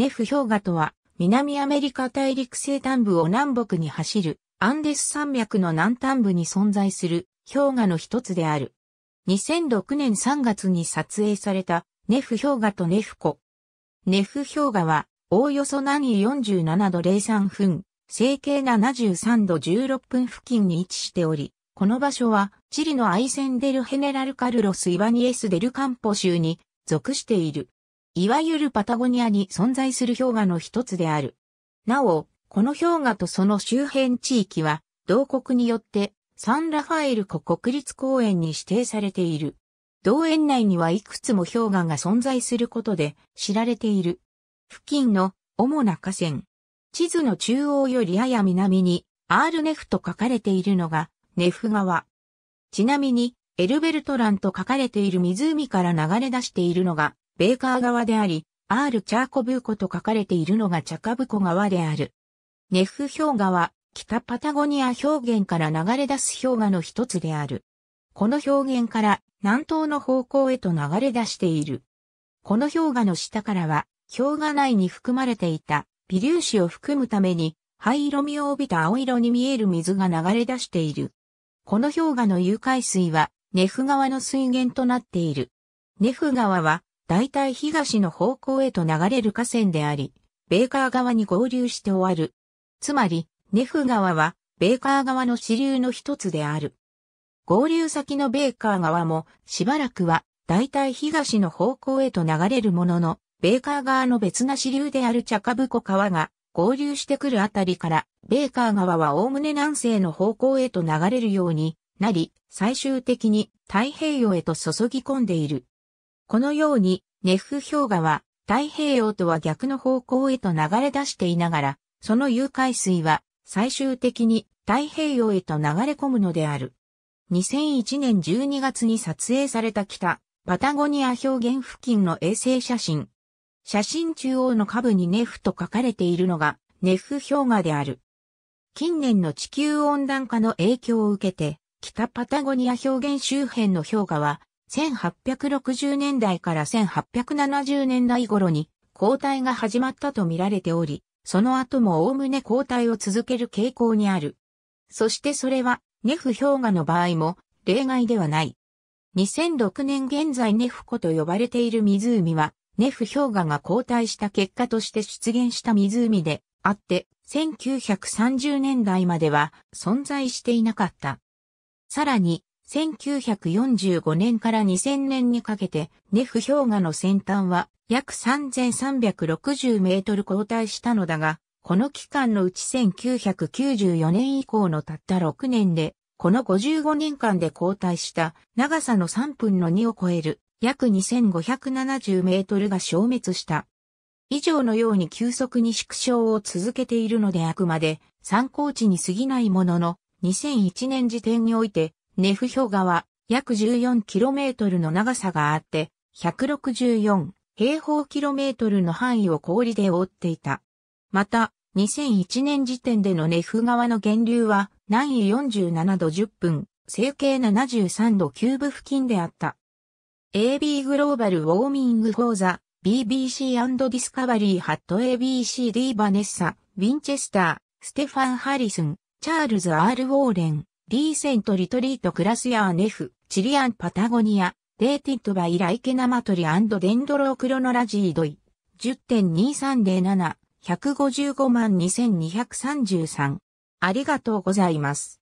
ネフ氷河とは、南アメリカ大陸西端部を南北に走る、アンデス山脈の南端部に存在する氷河の一つである。2006年3月に撮影されたネフ氷河とネフ湖。ネフ氷河は、おおよそ南緯47度03分、整形73度16分付近に位置しており、この場所は、チリのアイセンデルヘネラルカルロス・イバニエス・デルカンポ州に属している。いわゆるパタゴニアに存在する氷河の一つである。なお、この氷河とその周辺地域は、同国によってサンラファエル湖国立公園に指定されている。同園内にはいくつも氷河が存在することで知られている。付近の主な河川。地図の中央よりやや南にアールネフと書かれているのがネフ川。ちなみにエルベルトランと書かれている湖から流れ出しているのがベーカー川であり、アール・チャーコブーコと書かれているのがチャカブコ川である。ネフ氷河は、北パタゴニア表現から流れ出す氷河の一つである。この表現から南東の方向へと流れ出している。この氷河の下からは、氷河内に含まれていた微粒子を含むために、灰色みを帯びた青色に見える水が流れ出している。この氷河の融解水は、ネフ川の水源となっている。ネフ川は、大体東の方向へと流れる河川であり、ベーカー側に合流して終わる。つまり、ネフ川は、ベーカー側の支流の一つである。合流先のベーカー側も、しばらくは、大体東の方向へと流れるものの、ベーカー側の別な支流であるチャカブコ川が合流してくるあたりから、ベーカー側は概ね南西の方向へと流れるようになり、最終的に太平洋へと注ぎ込んでいる。このように、ネフ氷河は太平洋とは逆の方向へと流れ出していながら、その融解水は最終的に太平洋へと流れ込むのである。2001年12月に撮影された北パタゴニア表現付近の衛星写真。写真中央の下部にネフと書かれているのがネフ氷河である。近年の地球温暖化の影響を受けて、北パタゴニア表現周辺の氷河は1860年代から1870年代頃に交代が始まったと見られており、その後も概ね交代を続ける傾向にある。そしてそれは、ネフ氷河の場合も例外ではない。2006年現在ネフ湖と呼ばれている湖は、ネフ氷河が交代した結果として出現した湖であって、1930年代までは存在していなかった。さらに、1945年から2000年にかけて、ネフ氷河の先端は約3360メートル後退したのだが、この期間のうち1994年以降のたった6年で、この55年間で後退した長さの3分の2を超える約2570メートルが消滅した。以上のように急速に縮小を続けているのであくまで参考値に過ぎないものの2001年時点においてネフ氷河は約 14km の長さがあって、164平方キロメートルの範囲を氷で覆っていた。また、2001年時点でのネフ川の源流は南緯47度10分、成形73度9分付近であった。AB グローバルウォーミング講座、BBC& ディスカバリーハット ABCD バネッサ、ウィンチェスター、ステファン・ハリスン、チャールズ・ R・ ウォーレン、リーセントリトリートクラスヤーネフ、チリアンパタゴニア、デーティットバイライケナマトリデンドロークロノラジードイ、10.2307、155万2233。ありがとうございます。